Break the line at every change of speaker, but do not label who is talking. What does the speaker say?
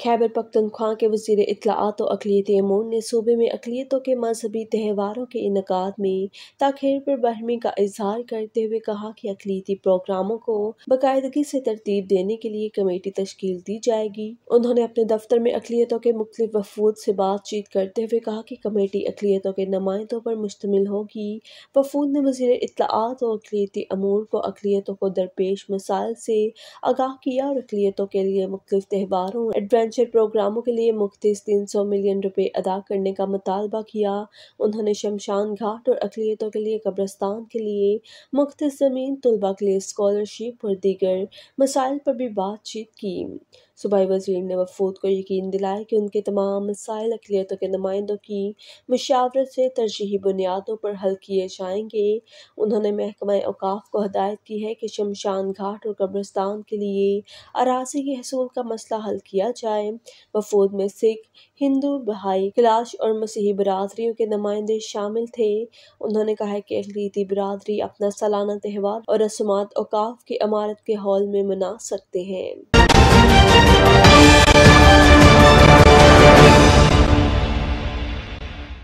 खैबर पख्तनख्वा के वजीर इतलात और अकलीत अमून ने सूबे में अकलीतों के मजहबी त्यौहारों के इनका में तखिर पर बहमी का इजहार करते हुए कहा कि अकलीती प्रोग्रामों को बाकायदगी से तरतीब देने के लिए कमेटी तश्कील दी जाएगी उन्होंने अपने दफ्तर में अकलीतों के मुख्त वफूद से बातचीत करते हुए कहा कि कमेटी अकलीतों के नुमाइंदों पर मुश्तमिल होगी वफूद ने वजी इतलात और अकलीती अमूर को अकलीतों को दरपेश मसाइल से आगाह किया और अकलीतों के लिए मुख्तु त्यौहारों एडवें वेंचर प्रोग्रामों के लिए मुख्तिस 300 मिलियन रुपए अदा करने का मुतालबा किया उन्होंने शमशान घाट और अकलीतों के लिए कब्रस्तान के लिए मुख्त ज़मीन तलबा के लिए स्कॉलरशिप और दीगर मसाइल पर भी बातचीत की सूबाई वजीर ने वफूद को यकीन दिलाया कि उनके तमाम मसाइल अकलीतों के नुमाइंदों की मशावरत से तरजीही बुनियादों पर हल किए जाएंगे उन्होंने महकमा अवकाफ को हदायत की है कि शमशान घाट और कब्रस्तान के लिए अराजी के हसूल का मसला हल किया जाए आए वफूद में सिख हिंदू बहाई कलाश और मसीही बरदरी के नुमाइंदे शामिल थे उन्होंने कहा कि अखिलती बरदरी अपना सालाना त्यौहार और रसमात औकाफ की इमारत के हॉल में मना सकते हैं